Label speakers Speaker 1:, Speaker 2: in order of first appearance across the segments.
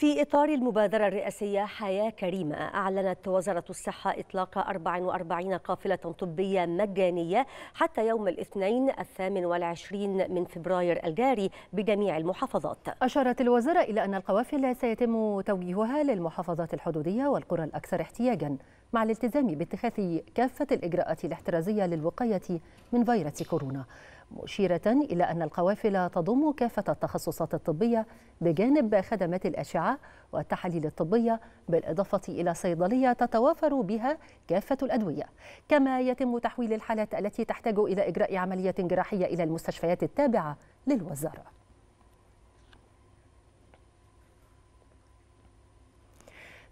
Speaker 1: في إطار المبادرة الرئاسية حياة كريمة أعلنت وزارة الصحة إطلاق 44 قافلة طبية مجانية حتى يوم الاثنين الثامن والعشرين من فبراير الجاري بجميع المحافظات
Speaker 2: أشارت الوزارة إلى أن القوافل سيتم توجيهها للمحافظات الحدودية والقرى الأكثر احتياجاً مع الالتزام باتخاذ كافة الإجراءات الاحترازية للوقاية من فيروس كورونا مشيرة إلى أن القوافل تضم كافة التخصصات الطبية بجانب خدمات الأشعة والتحاليل الطبية بالإضافة إلى صيدلية تتوافر بها كافة الأدوية كما يتم تحويل الحالات التي تحتاج إلى إجراء عملية جراحية إلى المستشفيات التابعة للوزارة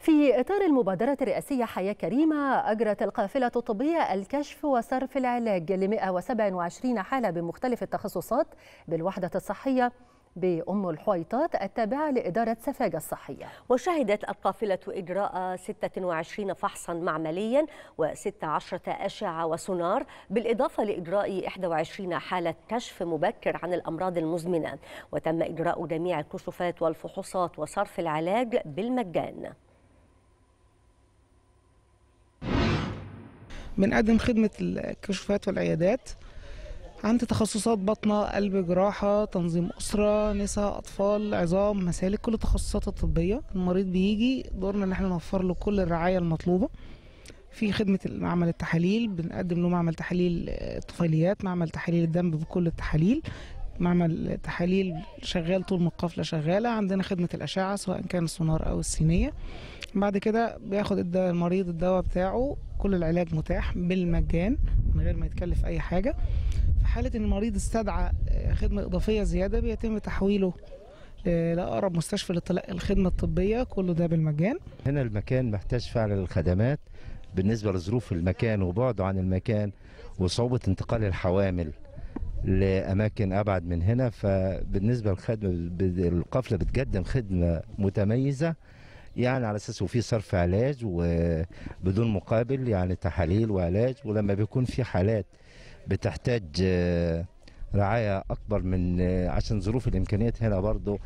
Speaker 2: في إطار المبادرة الرئاسية حياة كريمة أجرت القافلة الطبية الكشف وصرف العلاج ل 127 حالة بمختلف التخصصات بالوحدة الصحية بأم الحويطات التابعة لإدارة سفاجة الصحية
Speaker 1: وشهدت القافلة إجراء 26 فحصا معمليا و16 أشعة وسونار بالإضافة لإجراء 21 حالة كشف مبكر عن الأمراض المزمنة وتم إجراء جميع الكشوفات والفحوصات وصرف العلاج بالمجان
Speaker 3: بنقدم خدمة الكشوفات والعيادات عند تخصصات بطنة قلب جراحة تنظيم أسرة نساء أطفال عظام مسالك كل التخصصات الطبية المريض بيجي دورنا إن احنا نوفر له كل الرعاية المطلوبة في خدمة معمل التحاليل بنقدم له معمل تحاليل الطفيليات آه، معمل تحاليل الدم بكل التحاليل معمل تحاليل شغال طول ما القافله شغاله عندنا خدمه الاشعه سواء كان السونار او السينيه بعد كده بياخد المريض الدواء بتاعه كل العلاج متاح بالمجان من غير ما يتكلف اي حاجه في حاله ان المريض استدعى آه، خدمه اضافيه زياده بيتم تحويله آه، لاقرب مستشفى لتلقي الخدمه الطبيه كله ده بالمجان
Speaker 4: هنا المكان محتاج فعلا للخدمات بالنسبه لظروف المكان وبعده عن المكان وصعوبه انتقال الحوامل لاماكن ابعد من هنا فبالنسبه للخدمه القفله بتقدم خدمه متميزه يعني على اساس وفي صرف علاج وبدون مقابل يعني تحاليل وعلاج ولما بيكون في حالات بتحتاج رعايه اكبر من عشان ظروف الامكانيات هنا برضه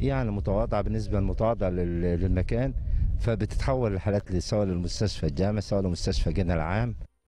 Speaker 4: يعني متواضعه بالنسبه المتواضعه للمكان فبتتحول الحالات سواء للمستشفى الجامعي سواء لمستشفى جنة العام